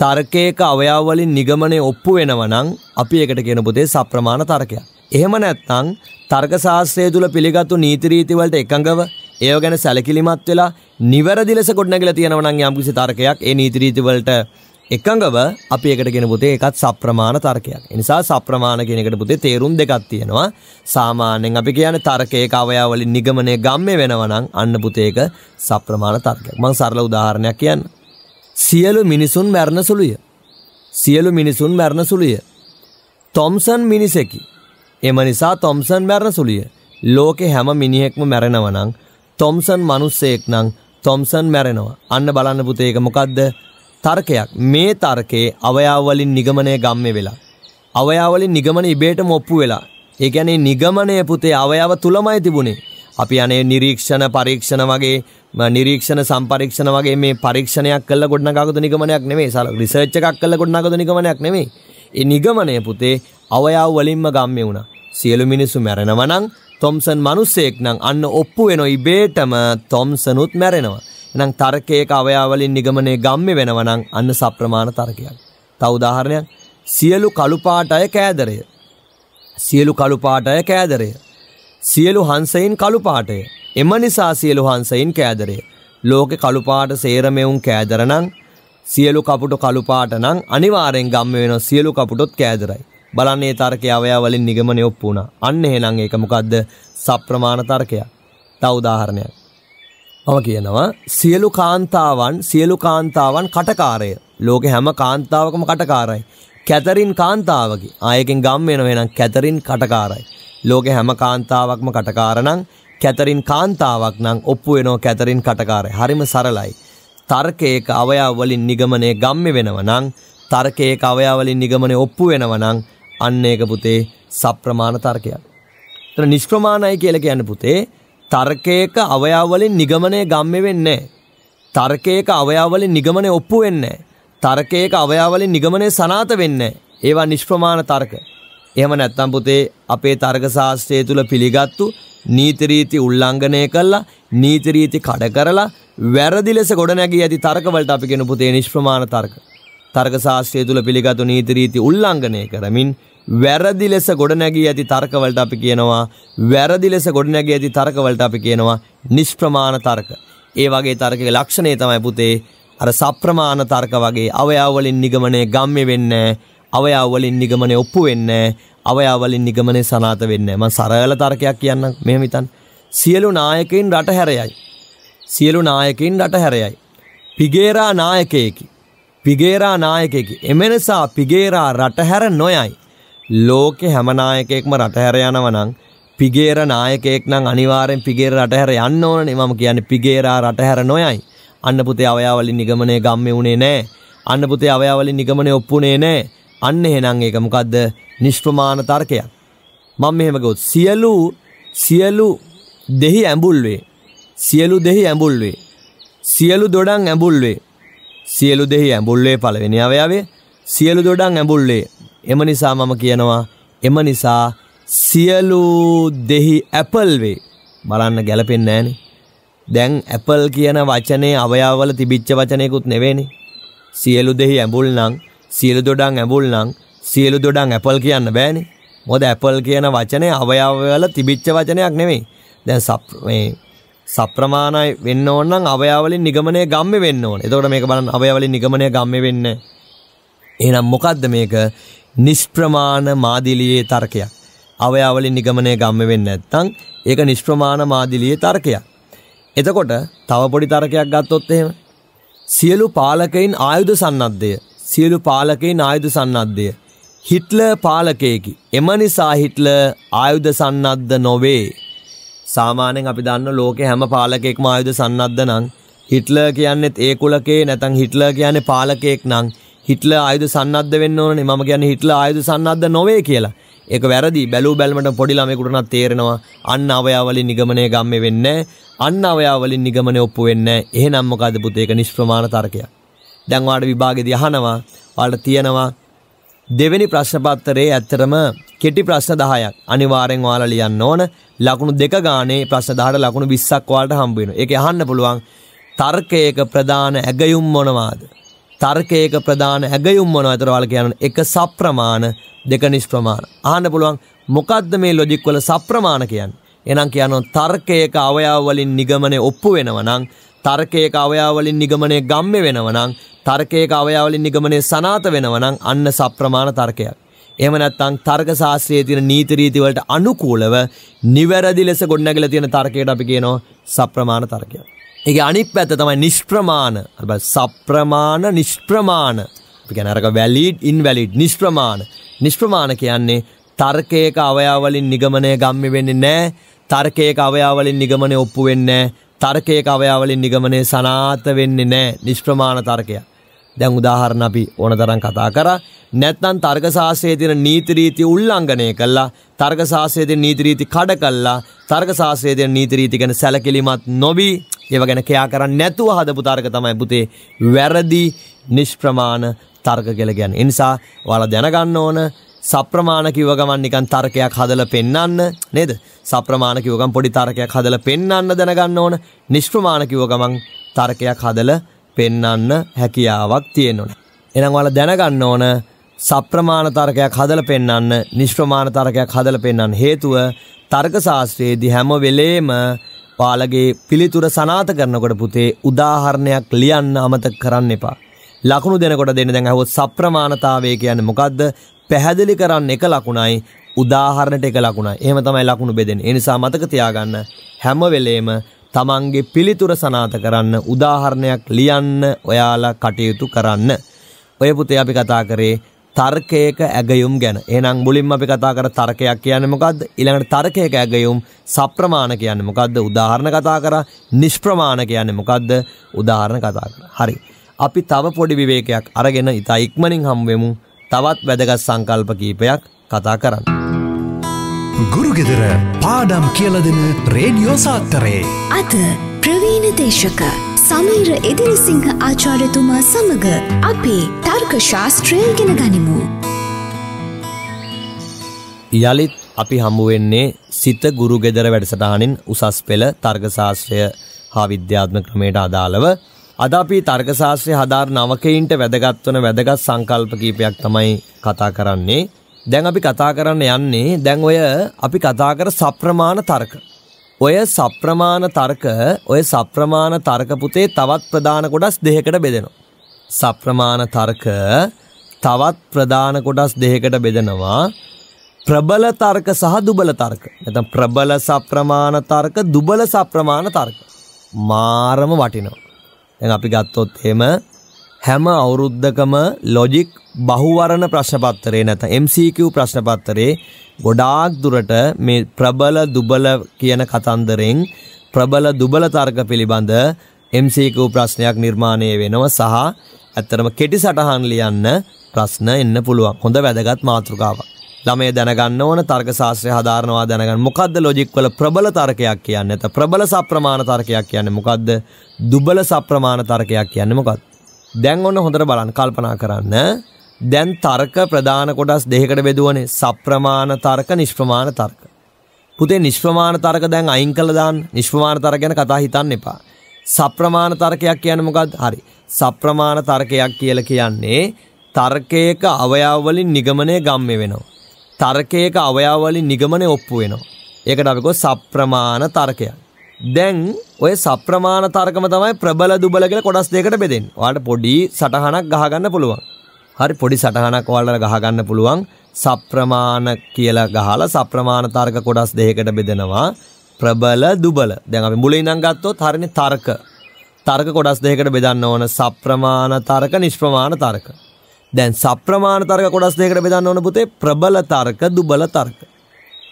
තර්කයක අවයවලින් නිගමනය ඔප්පු වෙනවනං අපි එකට කියෙන පුතේ සප්‍රමාණ තර්කයක්. එහෙම නැත්නං තර්ක ශාස්ත්‍රය තුළ පිළිගත්තු නීතිරීතිවලට එකඟව ඒව ගැන සැලකිලිමත් වෙලා නිවැරදි ලෙස ගොඩනගලා තියෙනවා නම් යම්කිසි තර්කයක් ඒ නීති රීති වලට එකඟව අපි එකට කියන පුතේ ඒකත් සප්‍රමාණ තර්කයක්. ඒ නිසා සප්‍රමාණ කියන එකට පුතේ තේරුම් දෙකක් තියෙනවා. සාමාන්‍යයෙන් අපි කියන්නේ තර්කයක අවයවලින් නිගමනය ගම්මේ වෙනවා නම් අන්න පුතේ ඒක සප්‍රමාණ තර්කයක්. මම සරල උදාහරණයක් කියන්නම්. සියලු මිනිසුන් මැරණ සුළුය. සියලු මිනිසුන් මැරණ සුළුය. තොම්සන් මිනිසෙකි. එම නිසා තොම්සන් මැරණ සුළුය. ලෝකෙ හැම මිනිහෙක්ම මැරෙනවනං තොම්සන් මනුස්සයෙක් නං තොම්සන් මැරෙනවා. අන්න බලන්න පුතේක මොකක්ද තර්කයක් මේ තර්කයේ අවයාවලින් නිගමනය ගම්ම වෙලා. අවයාවලින් නිගමන ඉබේට මොප්පු වෙලා. ඒ ගැනේ නිගමනය පුතේ අවයාව තුළමයි තිබුණේ අපි අනේ නිරීක්ෂණ පරීක්ෂණ වගේ නිරීක්ෂණ සම්පරීක්ෂණ වගේ මේ පරීක්ෂණයක් කළා ගොඩනගාගත නිගමනයක් නෙමෙයි සාල රිසර්ච් එකක් කළා ගොඩනගාගත නිගමනයක් නෙමෙයි. ඒ නිගමනය පුතේ අවයව වලින්ම ගම්මේ වුණා. සියලු මිනිස්සු මැරෙනවා නම් තොම්සන් මිනිස්සෙක් නම් අන්න ඔප්පු වෙනවා ඉබේටම තොම්සනුත් මැරෙනවා. එනම් තර්කයක අවයාවලින් නිගමනය ගම්ම වෙනවනං අන්න සප්‍රමාණ තර්කයක්. තවදාහරණයක් සියලු කළුපාට අය කෑදරය. සියලු කළුපාට අය කෑදරය. සියලු හංසයින් කළු පාටය. එම නිසා සියලු හංසයින් කෑදරය. ලෝකෙ කළු පාට සේරමෙවුන් කෑදරනම් සියලු කපුට කළු පාට නම් අනිවාර්යෙන් ගම්ම වෙන සියලු කපුටොත් කෑදරයි. බලන්නේ තර්කය අවයවලින් නිගමනය ඔප්පු වුණා. අන්න එහෙනම් ඒක මොකද්ද? සප්‍රමාණ තර්කයක්. තව උදාහරණයක්. මම කියනවා සියලු කාන්තාවන් සියලු කාන්තාවන් කටකාරය. ලෝකෙ හැම කාන්තාවකම කටකාරයි. කැතරින් කාන්තාවකි. ආයකෙන් ගම් වෙනව එහෙනම් කැතරින් කටකාරයි. ලෝකෙ හැම කාන්තාවක්ම කටකාරනං කැතරින් කාන්තාවක් නම් ඔප්පු වෙනෝ කැතරින් කටකාරය හරිම සරලයි. තර්කයක අවයාවලින් නිගමනය ගම්ම වෙනව නං තර්කයක අවයාවලින් නිගමනය ඔප්පු වෙනව නං අන්න ඒක පුතේ සප්‍රමාණ තර්කයක්. තන නිෂ්ක්‍රමාණයි කියල කියන්න පුතේ තර්කයක අවයාවලින් නිගමනය ගම්ම වෙන්නේ. තර්කයක අවයාවලින් නිගමනය ඔප්පු වෙන්නේ. තර්කයක අවයාවලින් නිගමනය සනාත වෙන්න. ඒවා නිෂ්ක්‍රමාණ තර්ක. එහෙම නැත්නම් පුතේ අපේ තර්ක ශාස්ත්‍රය තුල පිළිගත්තු නීති රීති උල්ලංඝනය කළා නීති රීති කඩ කරලා වැරදි ලෙස ගොඩනැගී ඇති තර්කවලට අපි කියන පුතේ නිෂ්ප්‍රමාණ තර්ක. තර්ක ශාස්ත්‍රය තුල පිළිගත්තු නීති රීති උල්ලංඝනය කරමින් වැරදි ලෙස ගොඩනැගී ඇති තර්කවලට අපි කියනවා වැරදි ලෙස ගොඩනැගී ඇති තර්කවලට අපි කියනවා නිෂ්ප්‍රමාණ තර්ක. ඒ වගේ තර්කයේ ලක්ෂණය තමයි පුතේ අර සප්‍රමාණ තර්ක වගේ අවයව වලින් නිගමනය ගම්ම්‍ය වෙන්නේ අවයවවලින් නිගමනය ඔප්පු වෙන්නේ අවයවවලින් නිගමනය සනාත වෙන්නේ මම සරල තර්කයක් කියන්නම් මෙහෙම හිතන්න සියලු නායකයින් රට හැරයයි සියලු නායකයින් රට හැරයයි පිගේරා නායකයෙකි පිගේරා නායකයෙකි එමෙනිසා පිගේරා රට හැර නොයයි ලෝකේ හැම නායකයෙක්ම රට හැර යනවා නම් පිගේර නායකයෙක් නම් අනිවාර්යෙන් පිගේර රට හැර යන්න ඕනනේ මම කියන්නේ පිගේරා රට හැර නොයයි අන්න පුතේ අවයවලින් නිගමනය ගම්මේ උනේ නැහැ අන්න පුතේ අවයවලින් නිගමනය ඔප්පුනේ නැහැ අන්න එහෙනම් ඒක මොකද්ද? නිෂ්ප්‍රමාණ තර්කයක්. මම මෙහෙම ගොත් සියලු සියලු දෙහි ඇඹුල් වේ. සියලු දෙහි ඇඹුල් වේ. සියලු දොඩම් ඇඹුල් වේ. සියලු දෙහි ඇඹුල් වේ පළවෙනි අවයවේ. සියලු දොඩම් ඇඹුල් වේ. එම නිසා මම කියනවා එම නිසා සියලු දෙහි ඇපල් වේ. බලන්න ගැලපෙන්නේ නැහනේ. දැන් ඇපල් කියන වචනේ අවයවවල තිබිච්ච වචනයකුත් නෙවෙයිනේ. සියලු දෙහි ඇඹුල් නම් සියලු දොඩන් ඇඹුල් නම් සියලු දොඩන් ඇපල් කියන්න බෑනේ. මොකද ඇපල් කියන වචනේ අවයවවල තිබිච්ච වචනයක් නෙමෙයි. දැන් සප් මේ සප්‍රමාණයි වෙන්න ඕන නම් අවයවවලින් නිගමනය ගම්මෙ වෙන්න ඕන. එතකොට මේක බලන්න අවයවවලින් නිගමනය ගම්මෙ වෙන්න. එහෙනම් මොකද්ද මේක? නිෂ්ප්‍රමාණ මාදිලියේ තර්කයක්. අවයවලින් නිගමනය ගම්ම වෙන්න නැත්නම් ඒක නිෂ්ප්‍රමාණ මාදිලියේ තර්කයක්. එතකොට තව පොඩි තර්කයක් ගත්තොත් එහෙම සියලු පාලකයින් ආයුධ සන්නද්ධය සියලු පාලකයින් ආයුධ සන්නද්ධය. හිට්ල පාලකයකි. එම නිසා හිට්ල ආයුධ සන්නද්ධ නොවේ. සාමානෙන් අපි දන්න ලෝකෙ හැම පාලකෙක්ම ආයුධ සන්නද්ධ නං. හිට්ල කියන්නෙත් ඒ කුලකේ නැතන් හිට්ල කියන්නේ පාලකයෙක් නං. හිට්ල ආයුධ සන්නද්ධ වෙන්න ඕනේ මම කියන්නේ හිට්ල ආයුධ සන්නද්ධ නොවේ කියලා. ඒක වැරදි බැලූ බැලමට පොඩි ළමයෙකුටනත් තේරෙනවා අන්න අවයාවලින් නිගමනය ගම්මේ වෙන්නේ අන්න අවයාවලින් නිගමනය ඔප්පු වෙන්නේ එහෙනම් මොකද පුතේ ඒක නිෂ්ප්‍රමාණ තර්කයක් දැන් ඔයාලට විභාගෙදී අහනවා ඔයාලට තියෙනවා දෙවෙනි ප්‍රශ්න පත්‍රයේ ඇත්තටම කෙටි ප්‍රශ්න 10ක් අනිවාර්යෙන් ඔයාලා ලියන්න ඕන ලකුණු දෙක ගානේ ප්‍රශ්න 10ට ලකුණු 20ක් ඔයාලට හම්බ වෙනවා ඒකේ අහන්න පුළුවන් තර්කයක ප්‍රධාන ඇගයුම් මොනවාද තර්කයක ප්‍රධාන ඇගයුම් මොනවද අතර ඔයාලා කියන්න එක සප්‍රමාණ දෙක නිෂ්ප්‍රමාණ අහන්න පුළුවන් මොකද්ද මේ ලොජික් වල සප්‍රමාණ කියන්නේ එහෙනම් කියනවා තර්කයක අවයව වලින් නිගමනය ඔප්පු වෙනවා නම් තර්කයක අවයාවලින් නිගමනය ගම්ම වෙනවනං තර්කයක අවයාවලින් නිගමනය සනාත වෙනවනං අන්න සප්‍රමාණ තර්කයක්. එම නැත්තං තර්ක ශාස්ත්‍රයේ තියෙන නීති රීති වලට අනුකූලව නිවැරදි ලෙස ගොඩනැගිලා තියෙන තර්කයට අපි කියනවා සප්‍රමාණ තර්කය. ඒකේ අනිත් පැත්ත තමයි නිෂ්ප්‍රමාණ. අර සප්‍රමාණ නිෂ්ප්‍රමාණ. අපි කියන්නේ අරක වැලිඩ් ඉන්වැලිඩ් නිෂ්ප්‍රමාණ. නිෂ්ප්‍රමාණ කියන්නේ තර්කයක අවයාවලින් නිගමනය ගම්ම වෙන්නේ නැහැ. තර්කයක අවයාවලින් නිගමනය ඔප්පු වෙන්නේ නැහැ. තර්කයක අවයාවලින් නිගමනය සනාත වෙන්නේ නෑ නිෂ්ප්‍රමාණ තර්කය. දැන් උදාහරණ අපි ඕන තරම් කතා කරා නැත්නම් තර්ක සාස්ත්‍රයේ තියෙන නීති රීති උල්ලංඝනය කළා තර්ක සාස්ත්‍රයේ තියෙන නීති රීති කඩ කළා තර්ක සාස්ත්‍රයේ තියෙන නීති රීති ගැන සැලකිලිමත් නොවි ඒව ගැන කෑ කරන්නේ නැතුව හදපු තර්ක තමයි පුතේ වැරදි නිෂ්ප්‍රමාණ තර්ක කියලා කියන්නේ. ඒ නිසා ඔයාලා දැනගන්න ඕන සප්‍රමාණ කිව්ව ගමන් නිකන් තර්කයක් හදලා පෙන්නන්න නේද? සප්‍රමාණ කිව්ව ගමන් පොඩි තර්කයක් හදලා පෙන්නන්න දැනගන්න ඕන. නිෂ්ප්‍රමාණ කිව්ව ගමන් තර්කයක් හදලා පෙන්නන්න හැකියාවක් තියෙන්න ඕන. එහෙනම් ඔයාලා දැනගන්න ඕන සප්‍රමාණ තර්කයක් හදලා පෙන්නන්න නිෂ්ප්‍රමාණ තර්කයක් හදලා පෙන්නන්න හේතුව තර්ක ශාස්ත්‍රයේදී හැම වෙලේම ඔයාලගේ පිළිතුර සනාථ කරනකොට පුතේ උදාහරණයක් ලියන්න අමතක කරන්න එපා. ලකුණු දෙනකොට දෙන්න දැන් අහුවොත් සප්‍රමාණතාවය කියන්නේ මොකද්ද? පැහැදිලි කරන්න එක ලකුණයි උදාහරණට එක ලකුණයි. එහෙම තමයි ලකුණු බෙදෙන්නේ. ඒ නිසා මතක තියාගන්න හැම වෙලේම තමන්ගේ පිළිතුර සනාථ කරන්න උදාහරණයක් ලියන්න ඔයාලා කටයුතු කරන්න. ඔය පුතේ අපි කතා කරේ තර්කයක ඇගයුම් ගැන. එහෙනම් මුලින්ම අපි කතා කර තර්කයක් කියන්නේ මොකද්ද? ඊළඟට තර්කයක ඇගයුම් සප්‍රමාණ කියන්නේ මොකද්ද? උදාහරණ කතා කරා. නිෂ්ප්‍රමාණ කියන්නේ මොකද්ද? උදාහරණ කතා කරා. හරි. අපි තව පොඩි විවේකයක් අරගෙන ඉතා ඉක්මනින් හමු වෙමු. තවත් වැදගත් සංකල්ප කීපයක් කතා කරන්න. ගුරුගෙදර පාඩම් කියලදෙන රේඩියෝ සාත්තරයේ. අද ප්‍රවීණ දේශක සමීර එදිරිසිංහ ආචාර්යතුමා සමඟ අපේ තර්ක ශාස්ත්‍රය ගෙන ගනිමු. යළිත් අපි හමුවෙන්නේ සිත ගුරුගෙදර වැඩසටහනින් උසස් පෙළ තර්ගශාස්ත්‍රය හා විද්‍යාත්ම ක්‍රමයට අදාළව අද අපි තර්ක ශාස්ත්‍රය හදාර නවකයින්ට වැදගත් වන වැදගත් සංකල්ප කීපයක් තමයි කතා කරන්නේ. දැන් අපි කතා කරන්න යන්නේ දැන් ඔය අපි කතා කර සප්‍රමාණ තර්ක. ඔය සප්‍රමාණ තර්ක ඔය සප්‍රමාණ තර්ක පුතේ තවත් ප්‍රධාන කොටස් දෙකකට බෙදෙනවා. සප්‍රමාණ තර්ක තවත් ප්‍රධාන කොටස් දෙකකට බෙදෙනවා. ප්‍රබල තර්ක සහ දුබල තර්ක. නැත්නම් ප්‍රබල සප්‍රමාණ තර්ක, දුබල සප්‍රමාණ තර්ක. මාරම වටිනවා. දැන් අපි ගත්තොත් එහෙම හැම අවුරුද්දකම ලොජික් බහුවරණ ප්‍රශ්නපත්‍රේ නැත්නම් MCQ ප්‍රශ්නපත්‍රේ ගොඩාක් දුරට මේ ප්‍රබල දුබල කියන කතන්දරෙන් ප්‍රබල දුබල තර්ක පිළිබඳ MCQ ප්‍රශ්නයක් නිර්මාණය වෙනවා සහ ඇත්තරම කෙටි සටහන් ලියන්න ප්‍රශ්න එන්න පුළුවන්. හොඳ වැදගත් මාතෘකාවක්. ළමය දැනගන්න ඕන තර්ක ශාස්ත්‍රය හදාරනවා දැනගන්න. මොකද්ද ලොජික් වල ප්‍රබල තර්කයක් කියන්නේ? නැත්නම් ප්‍රබල සප්‍රමාණ තර්කයක් කියන්නේ මොකද්ද? දුබල සප්‍රමාණ තර්කයක් කියන්නේ මොකක්ද? දැන් ඔන්න හොඳට බලන්න කල්පනා කරන්න. දැන් තර්ක ප්‍රධාන කොටස් දෙකකට බෙදුවනේ. සප්‍රමාණ තර්ක, නිෂ්ප්‍රමාණ තර්ක. පුතේ නිෂ්ප්‍රමාණ තර්ක දැන් අයින් කළා දාන්න. නිෂ්ප්‍රමාණ තර්ක ගැන කතා හිතන්න එපා. සප්‍රමාණ තර්කයක් කියන්නේ මොකද්ද? හරි. සප්‍රමාණ තර්කයක් කියලා කියන්නේ තර්කයක අවයව වලින් නිගමනය ගම්මේ වෙනවා. තර්කයක අවයවලින් නිගමනය ඔප්පු වෙනවා. ඒකට අපි කියව සප්‍රමාණ තර්කය. දැන් ඔය සප්‍රමාණ තර්කම තමයි ප්‍රබල දුබල කියලා කොටස් දෙකකට බෙදෙන්නේ. ඔයාලට පොඩි සටහනක් ගහගන්න පුළුවන්. හරි පොඩි සටහනක් ඔයාලට ගහගන්න පුළුවන්. සප්‍රමාණ කියලා ගහලා සප්‍රමාණ තර්ක කොටස් දෙකකට බෙදෙනවා. ප්‍රබල දුබල. දැන් අපි මුලින් ඉඳන් ගත්තොත් හරිනේ තර්ක. තර්ක කොටස් දෙකකට බෙදන්න ඕන සප්‍රමාණ තර්ක නිෂ්ප්‍රමාණ තර්ක. දැන් සප්‍රමාණ තර්ක කොටස් දෙකකට බෙදන්න ඕන පුතේ ප්‍රබල තර්ක දුබල තර්ක.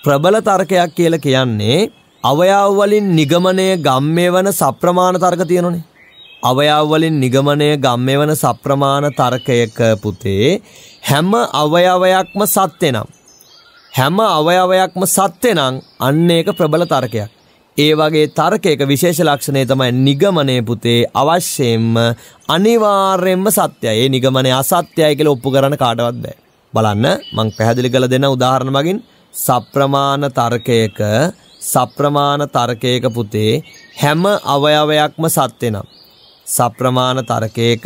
ප්‍රබල තර්කයක් කියලා කියන්නේ අවයව වලින් නිගමනය ගම්මය වන සප්‍රමාණ තර්ක තියෙනනේ. අවයව වලින් නිගමනය ගම්මය වන සප්‍රමාණ තර්කයක පුතේ හැම අවයවයක්ම සත්‍ය නම් හැම අවයවයක්ම සත්‍ය නම් අන්න ඒක ප්‍රබල තර්කයක්. ඒ වගේ තර්කයක විශේෂ ලක්ෂණය තමයි නිගමනය පුතේ අවශ්‍යයෙන්ම අනිවාර්යෙන්ම සත්‍යයි. ඒ නිගමනය අසත්‍යයි කියලා ඔප්පු කරන්න කාටවත් බෑ. බලන්න මං පැහැදිලි කරලා දෙන උදාහරණ මගින් සප්‍රමාණ තර්කයක සප්‍රමාණ තර්කයක පුතේ හැම අවයවයක්ම සත්‍ය නම් සප්‍රමාණ තර්කයක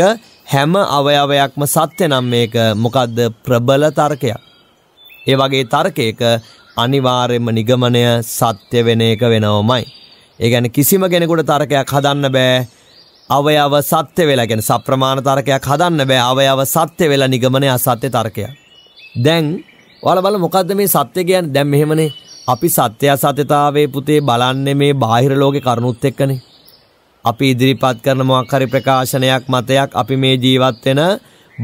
හැම අවයවයක්ම සත්‍ය නම් මේක මොකද්ද ප්‍රබල තර්කයක් ඒ වගේ තර්කයක අනිවාර්යෙන්ම නිගමනය සත්‍ය වෙන එක වෙනවමයි. ඒ කියන්නේ කිසිම කෙනෙකුට තර්කයක් හදන්න බෑ. අවයව සත්‍ය වෙලා කියන්නේ සප්‍රමාණ තර්කයක් හදන්න බෑ. අවයව සත්‍ය වෙලා නිගමනය අසත්‍ය තර්කයක්. දැන් ඔයාලා බලමු මොකද්ද මේ සත්‍ය කියන්නේ? දැන් මෙහෙමනේ අපි සත්‍ය අසත්‍යතාවයේ පුතේ බලන්නේ මේ බාහිර ලෝකේ කරුණුත් එක්කනේ. අපි ඉදිරිපත් කරන මොකක් හරි ප්‍රකාශනයක් මතයක් අපි මේ ජීවත් වෙන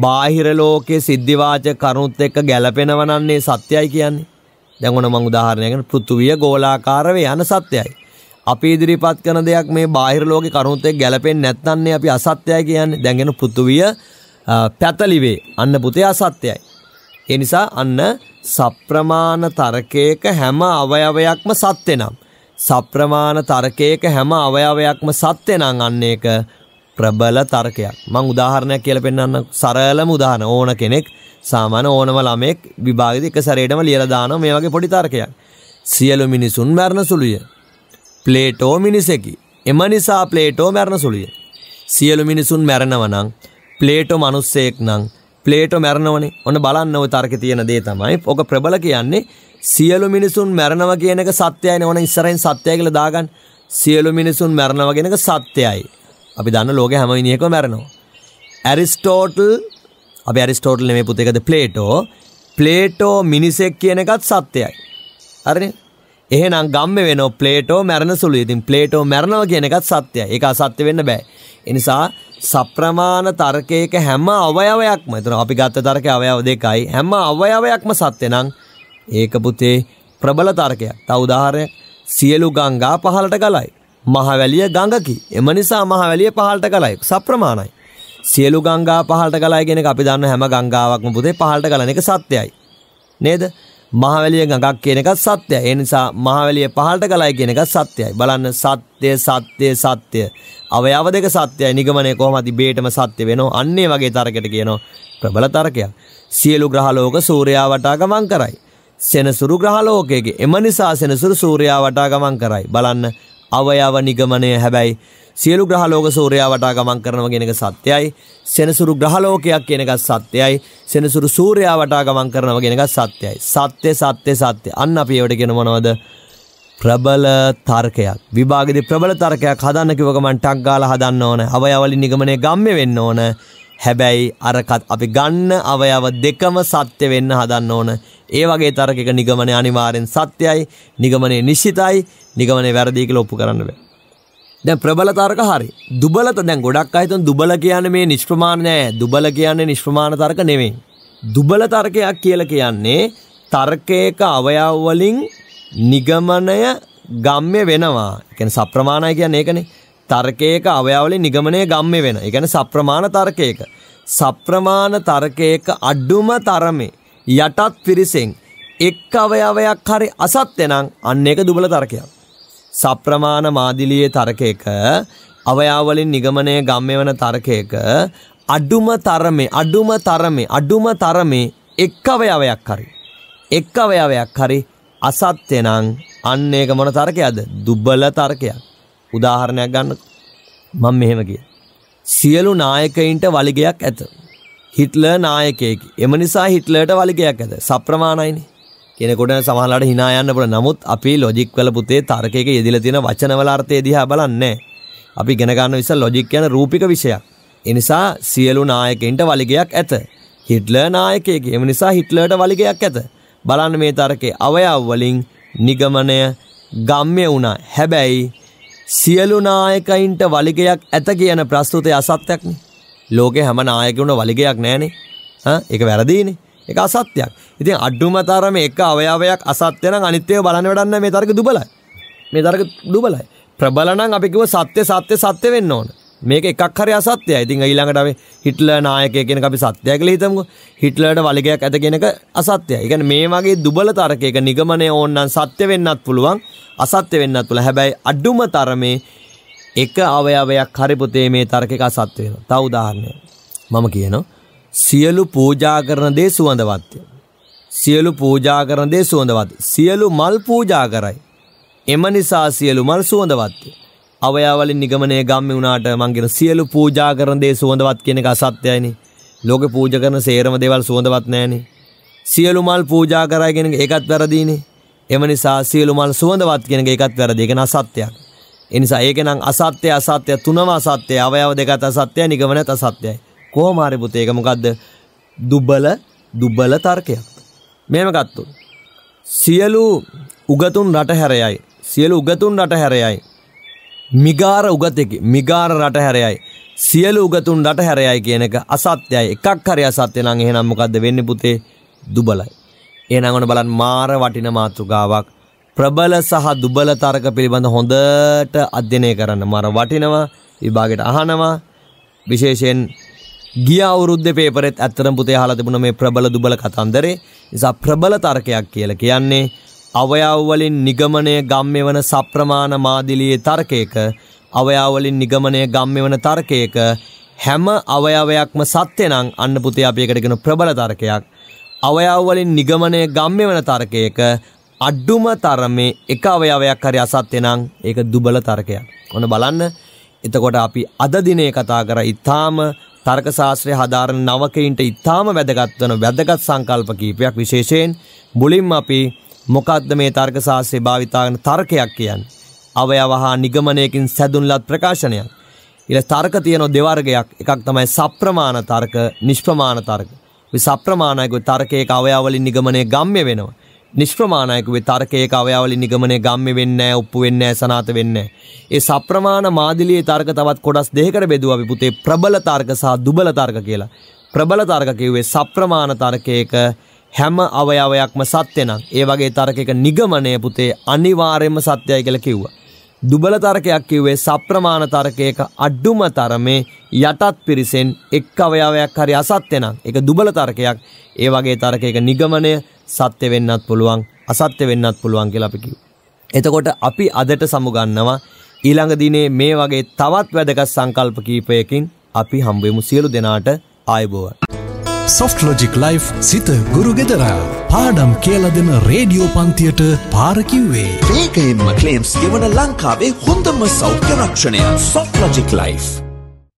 බාහිර ලෝකයේ සිද්ධිවාච කරුණුත් එක්ක ගැළපෙනවනන්නේ සත්‍යයි කියන්නේ. දැන් ඔන මං උදාහරණයක් පෘථුවිය ගෝලාකාර වේ යන සත්‍යයි. අපි ඉදිරිපත් කරන දෙයක් මේ බාහිර ලෝකේ කරුණුත් එක්ක ගැලපෙන්නේ නැත්නම් අපි අසත්‍යයි කියන්නේ. දැන් පෘථුවිය පැතලිවේ. අන්න පුතේ අසත්‍යයි. ඒ නිසා අන්න සප්‍රමාණ තර්කයක හැම අවයවයක්ම සත්‍ය නම් සප්‍රමාණ තර්කයක හැම අවයවයක්ම සත්‍ය නම් අන්න ඒක ප්‍රබල තර්කයක්. මම උදාහරණයක් කියලා පෙන්නන්න සරලම උදාහරණ ඕන කෙනෙක් සාමාන්‍ය ඕනම ළමෙක් විභාගෙදි එක සැරේටම ලියලා දානවා මේ වගේ පොඩි තර්කයක්. සියලු මිනිසුන් මරණ සුළුය. ප්ලේටෝ මිනිසෙකි. එම නිසා ප්ලේටෝ මැරණ සුළුය. සියලු මිනිසුන් මැරණවනං ප්ලේටෝ මනුස්සයෙක් නං ප්ලේටෝ මැරණවනේ ඔන්න බලන්න ඔය තර්කේ තියෙන දේ තමයි. ඔක ප්‍රබල කියන්නේ සියලු මිනිසුන් මැරණව කියන එක සත්‍යයනේ. ඔන්න ඉස්සරහින් සත්‍යය කියලා දාගන්න. සියලු මිනිසුන් මැරණව කියන එක සත්‍යයයි. අපි දන්න ලෝකේ හැම මිනිහෙකම මැරෙනවා. ඇරිස්ටෝටල් අපි ඇරිස්ටෝටල් නෙමේ පුතේ ඒකද ප්ලේටෝ ප්ලේටෝ මිනිසෙක් කියන එකත් සත්‍යයි හරිනේ එහෙනම් ගම්ම වෙන ප්ලේටෝ මැරණ සුළු ඉතින් ප්ලේටෝ මැරණව කියන එකත් සත්‍යයි ඒක අසත්‍ය වෙන්න බෑ එනිසා සප්‍රමාණ තර්කයක හැම අවයවයක්ම එතන අපි ගත්ත තර්කයේ අවයව දෙකයි හැම අවයවයක්ම සත්‍ය නම් ඒක පුතේ ප්‍රබල තර්කයක්. තව උදාහරණයක් සියලු ගංගා පහළට ගලයි. මහවැලිය ගඟකි. එම නිසා මහවැලිය පහළට ගලයි. සප්‍රමාණයි. සියලු ගංගා පහළට ගලයි කියන එක අපි දන්න හැම ගංගාවක්ම පුතේ පහළට ගලන එක සත්‍යයි. නේද? මහවැලිය ගඟක් කියන එකත් සත්‍යයි. ඒ නිසා මහවැලිය පහළට ගලයි කියන එකත් සත්‍යයි. බලන්න සත්‍ය සත්‍ය සත්‍ය. අවයව දෙක සත්‍යයි. නිගමනය කොහොමද බේටම සත්‍ය වෙනව? අන්න ඒ වගේ තර්කයට කියනවා ප්‍රබල තර්කයක්. සියලු ග්‍රහලෝක සූර්යා වටා ගමන් කරයි. සෙනසුරු ග්‍රහලෝකයේ එම නිසා සෙනසුරු සූර්යා වටා ගමන් කරයි. බලන්න අවයව නිගමනය හැබැයි සියලු ග්‍රහලෝක සූරයා වටා ගමන් කරනවා කියන එක සත්‍යයි. සෙනසුරු ග්‍රහලෝකයක් කියන එකත් සත්‍යයි. සෙනසුරු සූර්යා වටා ගමන් කරනවා කියන එකත් සත්‍යයි. සත්‍ය සත්‍ය සත්‍ය. අන්න අපි ඒවට කියන මොනවද? ප්‍රබල තර්කයක්. විභාගෙදී ප්‍රබල තර්කයක් හදන්න කිව්ව ගමන් ටක් ගාලා හදන්න ඕන. අවයවලින් නිගමනය ගම්මේ වෙන්න ඕන. හැබැයි අරකත් අපි ගන්න අවයව දෙකම සත්‍ය වෙන්න හදන්න ඕන. ඒ වගේ තර්කයක නිගමනය අනිවාර්යෙන් සත්‍යයි. නිගමනය නිශ්චිතයි. නිගමනය වැරදි කියලා ඔප්පු කරන්න බෑ. දැන් ප්‍රබල තර්ක හරි. දුබලත දැන් ගොඩක් අය හිතන දුබල කියන්නේ මේ නිෂ්ප්‍රමාණ නෑ. දුබල කියන්නේ නිෂ්ප්‍රමාණ තර්ක නෙමෙයි. දුබල තර්කයක් කියලා කියන්නේ තර්කයක අවයව වලින් නිගමනය ගම්ම්‍ය වෙනවා. ඒ කියන්නේ සප්‍රමාණයි කියන්නේ ඒකනේ. තර්කයක අවයව වලින් නිගමනය ගම්ම්‍ය වෙන. ඒ කියන්නේ සප්‍රමාණ තර්කයක. සප්‍රමාණ තර්කයක අඩුම තරමේ යටත් පිරිසෙන් එක් අවයවයක් හරි අසත්‍ය නම් අන්න ඒක දුබල තර්කයක්. සප්‍රමාණ මාදිලියේ තර්කයක අවයාවලින් නිගමනය ගම්ය වන තර්කයක අඩුම තරමේ අඩුම තරමේ අඩුම තරමේ එක් අවයවයක් හරි. එක් අවයවයක් හරි අසත්‍ය නම් අන්න ඒක මොන තර්කයක්ද? දුබල තර්කයක්. උදාහරණයක් ගන්නකො. මම මෙහෙම කිය. සියලු නායකයින්ට වලිගයක් ඇත. හිට්ලර් නායකයෙකි. එම නිසා හිට්ලර්ට වලිගයක් ඇත. සප්‍රමාණයිනේ. කෙනෙකුට සමහරලාට hina යන්න පුළුවන්. නමුත් අපි ලොජික් වල පුතේ තර්කයක යෙදিলা තියෙන වචනවල අර්ථය දිහා බලන්නේ අපි ඉගෙන ගන්න විශ්ස ලොජික් කියන රූපික විෂයක්. ඒ නිසා සියලු නායකයින්ට වලිගයක් ඇත. හිට්ලර් නායකයෙක්. ඒ නිසා හිට්ලර්ට වලිගයක් ඇත. බලන්න මේ තර්කයේ අවයව වලින් නිගමනය ගම්ම්‍ය වුණා. හැබැයි සියලු නායකයින්ට වලිගයක් ඇත කියන ප්‍රස්තුතය අසත්‍යයක් නේ. ලෝකේ හැම නායකයෙකුට වලිගයක් නැහනේ. හා ඒක වැරදීනේ. ඒක අසත්‍යයක්. ඉතින් අඩ්ඩුමතරම එක අවයාවයක් අසත්‍යන අනිත්‍යය බලන්න වඩන්න මේ තර්ක දුබලයි මේ තර්ක දුබලයි ප්‍රබලනම් අපිකිව සත්‍ය සත්‍ය සත්‍ය වෙන්න ඕන මේක එකක් හරි අසත්‍යයි ඉතින් ඊළඟට අපි හිට්ලර් නායකය කියන අපි සත්‍යය කියලා හිතමුකෝ හිට්ලර්ට වලිගයක් ඇත කියනක අසත්‍යයි. ඒ කියන්නේ මේ වගේ දුබල තර්කයක නිගමනය ඕන නම් සත්‍ය වෙන්නත් පුළුවන් අසත්‍ය වෙන්නත් පුළුවන්. හැබැයි අඩුම තරමේ එක අවයවයක් හරි පුතේ මේ තර්කයක අසත්‍ය වෙනවා. තව උදාහරණයක්. මම කියනවා සියලු පූජා කරන දේ සුවඳවත්ය. සියලු පූජා කරන දේ සුවඳවත්. සියලු මල් පූජා කරයි. එම නිසා සියලු මල් සුවඳවත්ය. අවයාවලින් නිගමනය ගම්මි වුණාට මංගෙන සියලු පූජා කරන දේ සුවඳවත් කියන එක අසත්‍යයිනේ. ලෝක පූජ කරන සේරම දේවල් සුවඳවත් නෑනේ. සියලු මල් පූජා කරයි කියන එක ඒකත් වැරදීනේ. එම නිසා සියලු මල් සුවඳවත් කියන එක ඒකත් වැරදි. ඒක අසත්‍යයක්. ඒ නිසා ඒක නම් අසත්‍ය අසත්‍ය තුනම අසත්‍යයි. අවයව දෙකත් අසත්‍යයි, නිගමනත් අසත්‍යයි. කොහොම හරි පුතේ ඒක මොකද්ද? දුබල දුබල තර්කයක්. මෙම ගත්තු. සියලු උගතුන් රට හැරයයි. සියලු උගතුන් රට හැරයයි. මිගාර උගතෙකි මිගාර රට හැරයයි. සියලු උගතුන් රට හැරයයි කියන එක අසත්‍යයි එකක් හරි අසත්‍ය නම් එහෙනම් මොකද්ද වෙන්නේ පුතේ දුබලයි එහෙනම් ඔන්න බලන්න මාර වටින මාතෘකාවක් ප්‍රබල සහ දුබල තර්ක පිළිබඳ හොඳට අධ්‍යයනය කරන්න මාර වටිනවා විභාගයට අහනවා විශේෂයෙන් ගිය අවුරුද්දේ පේපරෙත් ඇත්තටම පුතේ අහලා තිබුණා මේ ප්‍රබල දුබල කතන්දරේ. නිසා ප්‍රබල තර්කයක් කියලා කියන්නේ අවයව වලින් නිගමනය ගම්ම්‍ය වන සප්‍රමාණ මාදිලියේ තර්කයක අවයව වලින් නිගමනය ගම්ම්‍ය වන තර්කයක හැම අවයවයක්ම සත්‍ය නම් අන්න පුතේ අපි එකට කියන ප්‍රබල තර්කයක්. අවයව වලින් නිගමනය ගම්ම්‍ය වන තර්කයක අඩුම තරමේ එක අවයවයක් හරි අසත්‍ය නම් ඒක දුබල තර්කයක්. ඔන්න බලන්න එතකොට අපි අද දිනේ කතා කර ඉතාම තර්ක ශාස්ත්‍රය හදාරන නවකයින්ට ඉතාම වැදගත් වන වැදගත් සංකල්ප කීපයක් විශේෂයෙන් මුලින්ම අපි මොකද්ද මේ තර්ක ශාස්ත්‍රය භාවිතා කරන තර්කයක් කියන්නේ අවයව හා නිගමනයකින් සැදුන්ලත් ප්‍රකාශනයක් ඊළ තර්ක තියෙන දෙවර්ගයක් එකක් තමයි සප්‍රමාණ තර්ක නිෂ්ප්‍රමාණ තර්ක මේ සප්‍රමාණයි තර්කයක අවයව වලින් නිගමනය ගම්ම්‍ය වෙනවා නිෂ්ප්‍රමාණයකුවේ තර්කයක අවයවලින් නිගමනය ගම්ම වෙන්නේ ඔප්පු වෙන්නේ සනාත වෙන්නේ. ඒ සප්‍රමාණ මාදිලියේ තර්ක තවත් කොටස් දෙකකට බෙදුවා අපි පුතේ ප්‍රබල තර්ක සහ දුබල තර්ක කියලා. ප්‍රබල තර්ක කිව්වේ සප්‍රමාණ තර්කයක හැම අවයවයක්ම සත්‍ය නම් ඒ වගේ තර්කයක නිගමනය පුතේ අනිවාර්යයෙන්ම සත්‍යයි කියලා කිව්වා. දුබල තර්කයක් කිව්වේ සප්‍රමාණ තර්කයක අඩුම තරමේ යටත් පිරිසෙන් එක් අවයවයක් හරි අසත්‍ය නම් ඒක දුබල තර්කයක්. ඒ වගේ තර්කයක නිගමනය සත්‍ය වෙන්නත් පුළුවන් අසත්‍ය වෙන්නත් පුළුවන් කියලා අපි කිව්වා. එතකොට අපි අදට සමුගන්නවා ඊළඟ දිනේ මේ වගේ තවත් වැදගත් සංකල්ප කීපයකින් අපි හම්බෙමු සියලු දෙනාට ආයුබෝවන්. සොෆ්ට ලොජික් ලයිෆ් සිත ගුරු ගෙදර පාඩම් කියල දෙන රේඩියෝ පන්තියට පාරකිව්වේ ඒකයෙන්ම කලේම්ස් ගෙවන ලංකාවේ හොඳම සෞඛ්‍ය රක්ෂණය සොෆ්ට ලොජික් ලයිෆ්.